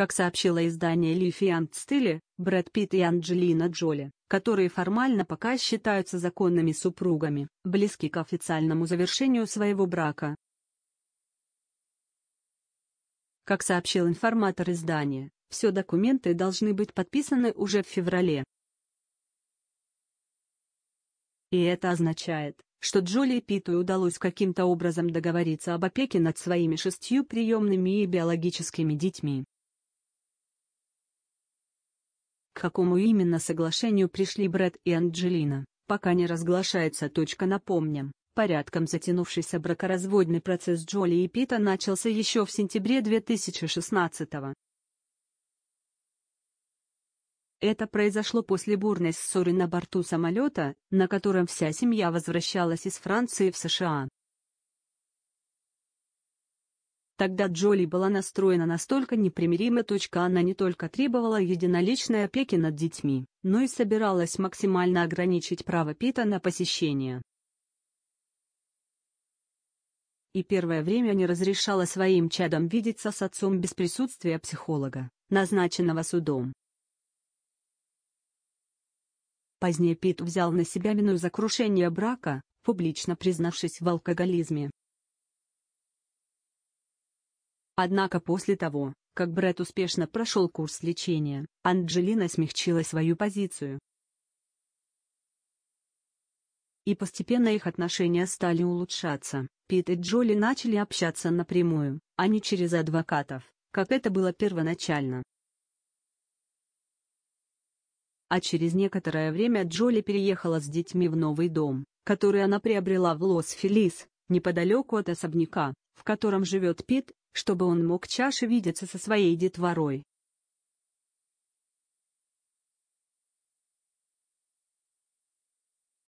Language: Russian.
Как сообщило издание Лифиант Стиле, Брэд Питт и Анджелина Джоли, которые формально пока считаются законными супругами, близки к официальному завершению своего брака. Как сообщил информатор издания, все документы должны быть подписаны уже в феврале. И это означает, что Джоли и Питу удалось каким-то образом договориться об опеке над своими шестью приемными и биологическими детьми какому именно соглашению пришли Брэд и Анджелина, пока не разглашается точка напомним. Порядком затянувшийся бракоразводный процесс Джоли и Пита начался еще в сентябре 2016 -го. Это произошло после бурной ссоры на борту самолета, на котором вся семья возвращалась из Франции в США. Тогда Джоли была настроена настолько непримиримо. Она не только требовала единоличной опеки над детьми, но и собиралась максимально ограничить право Пита на посещение. И первое время не разрешала своим чадам видеться с отцом без присутствия психолога, назначенного судом. Позднее Пит взял на себя вину за крушение брака, публично признавшись в алкоголизме. Однако после того, как Брэд успешно прошел курс лечения, Анджелина смягчила свою позицию. И постепенно их отношения стали улучшаться. Пит и Джоли начали общаться напрямую, а не через адвокатов, как это было первоначально. А через некоторое время Джоли переехала с детьми в новый дом, который она приобрела в Лос-Фелис, неподалеку от особняка, в котором живет Пит, чтобы он мог чаще видеться со своей детворой.